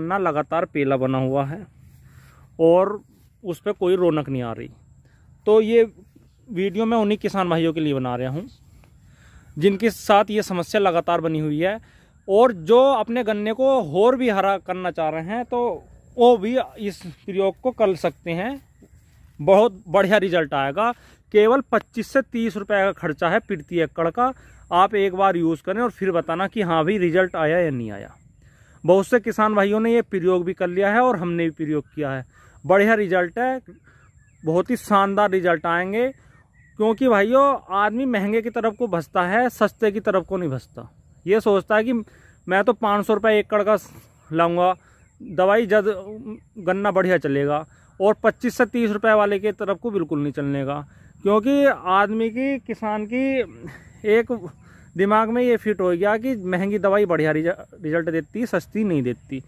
पन्ना लगातार पीला बना हुआ है और उस पर कोई रौनक नहीं आ रही तो ये वीडियो मैं उन्हीं किसान भाइयों के लिए बना रहा हूँ जिनके साथ ये समस्या लगातार बनी हुई है और जो अपने गन्ने को और भी हरा करना चाह रहे हैं तो वो भी इस प्रयोग को कर सकते हैं बहुत बढ़िया रिजल्ट आएगा केवल 25 से 30 रुपए का खर्चा है प्रति एकड़ का आप एक बार यूज़ करें और फिर बताना कि हाँ भाई रिजल्ट आया या नहीं आया बहुत से किसान भाइयों ने ये प्रयोग भी कर लिया है और हमने भी प्रयोग किया है बढ़िया रिजल्ट है बहुत ही शानदार रिजल्ट आएंगे क्योंकि भाइयों आदमी महंगे की तरफ को भसता है सस्ते की तरफ को नहीं भसता ये सोचता है कि मैं तो पाँच सौ रुपये एकड़ का लाऊंगा दवाई जद गन्ना बढ़िया चलेगा और पच्चीस से तीस रुपये वाले के तरफ को बिल्कुल नहीं चलने क्योंकि आदमी की किसान की एक दिमाग में ये फिट हो गया कि महंगी दवाई बढ़िया रिजल्ट देती सस्ती नहीं देती